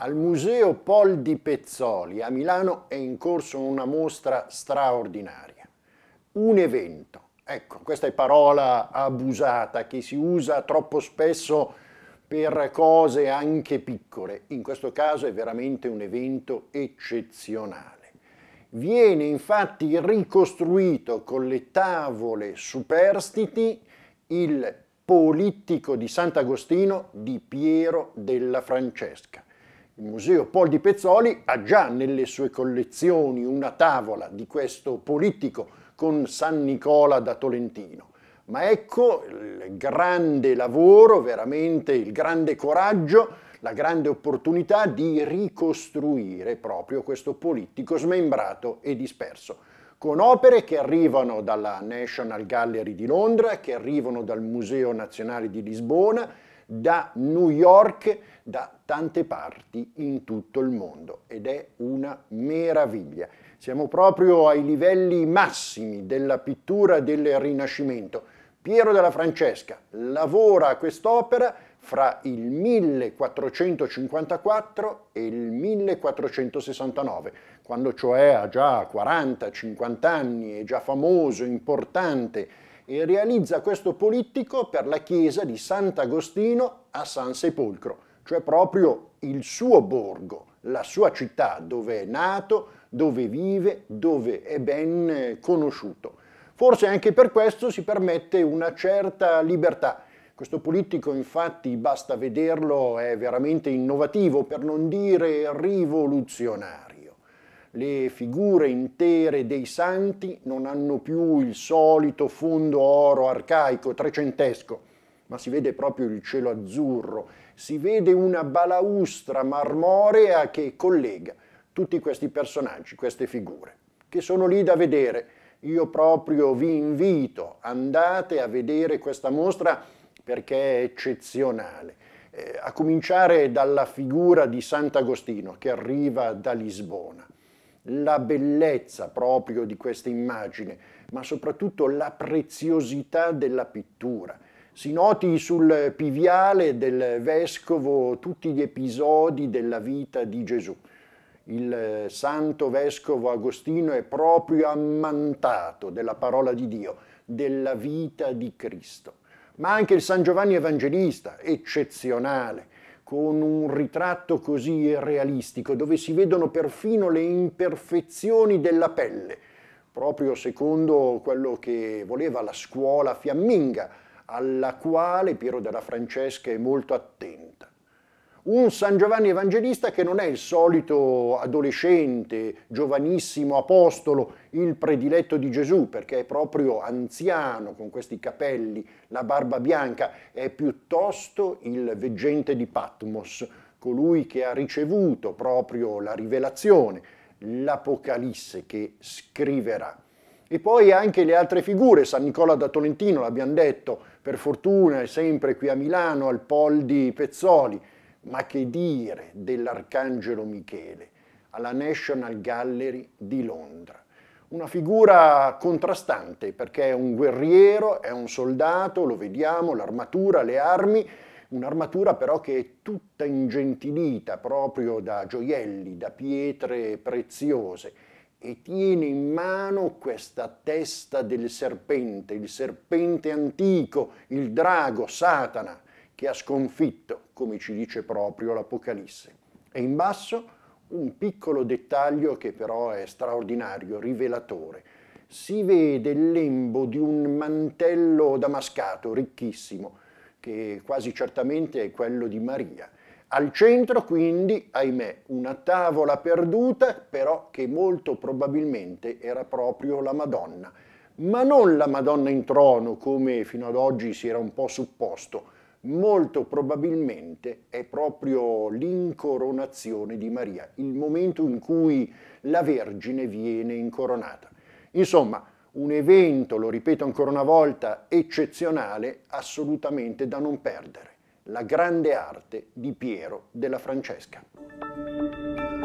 Al Museo Pol di Pezzoli a Milano è in corso una mostra straordinaria, un evento. Ecco, questa è parola abusata che si usa troppo spesso per cose anche piccole. In questo caso è veramente un evento eccezionale. Viene infatti ricostruito con le tavole superstiti il Polittico di Sant'Agostino di Piero della Francesca. Il Museo Pol di Pezzoli ha già nelle sue collezioni una tavola di questo politico con San Nicola da Tolentino. Ma ecco il grande lavoro, veramente il grande coraggio, la grande opportunità di ricostruire proprio questo politico smembrato e disperso, con opere che arrivano dalla National Gallery di Londra, che arrivano dal Museo Nazionale di Lisbona, da New York, da tante parti in tutto il mondo ed è una meraviglia. Siamo proprio ai livelli massimi della pittura del Rinascimento. Piero della Francesca lavora a quest'opera fra il 1454 e il 1469, quando cioè ha già 40-50 anni, è già famoso, importante, e realizza questo polittico per la chiesa di Sant'Agostino a San Sepolcro, cioè proprio il suo borgo, la sua città dove è nato, dove vive, dove è ben eh, conosciuto. Forse anche per questo si permette una certa libertà. Questo politico infatti, basta vederlo, è veramente innovativo, per non dire rivoluzionario le figure intere dei santi non hanno più il solito fondo oro arcaico trecentesco, ma si vede proprio il cielo azzurro, si vede una balaustra marmorea che collega tutti questi personaggi, queste figure, che sono lì da vedere. Io proprio vi invito, andate a vedere questa mostra perché è eccezionale. Eh, a cominciare dalla figura di Sant'Agostino che arriva da Lisbona la bellezza proprio di questa immagine, ma soprattutto la preziosità della pittura. Si noti sul piviale del vescovo tutti gli episodi della vita di Gesù. Il eh, santo vescovo Agostino è proprio ammantato della parola di Dio, della vita di Cristo. Ma anche il San Giovanni Evangelista, eccezionale, con un ritratto così realistico, dove si vedono perfino le imperfezioni della pelle, proprio secondo quello che voleva la scuola fiamminga, alla quale Piero della Francesca è molto attenta un San Giovanni Evangelista che non è il solito adolescente, giovanissimo apostolo, il prediletto di Gesù, perché è proprio anziano, con questi capelli, la barba bianca, è piuttosto il veggente di Patmos, colui che ha ricevuto proprio la rivelazione, l'Apocalisse che scriverà. E poi anche le altre figure, San Nicola da Tolentino, l'abbiamo detto, per fortuna è sempre qui a Milano, al Pol di Pezzoli, ma che dire dell'Arcangelo Michele alla National Gallery di Londra? Una figura contrastante perché è un guerriero, è un soldato, lo vediamo, l'armatura, le armi, un'armatura però che è tutta ingentilita proprio da gioielli, da pietre preziose e tiene in mano questa testa del serpente, il serpente antico, il drago, Satana, che ha sconfitto come ci dice proprio l'Apocalisse. E in basso un piccolo dettaglio che però è straordinario, rivelatore. Si vede il lembo di un mantello damascato ricchissimo, che quasi certamente è quello di Maria. Al centro quindi, ahimè, una tavola perduta, però che molto probabilmente era proprio la Madonna. Ma non la Madonna in trono, come fino ad oggi si era un po' supposto, molto probabilmente è proprio l'incoronazione di Maria, il momento in cui la Vergine viene incoronata. Insomma, un evento, lo ripeto ancora una volta, eccezionale, assolutamente da non perdere. La grande arte di Piero della Francesca.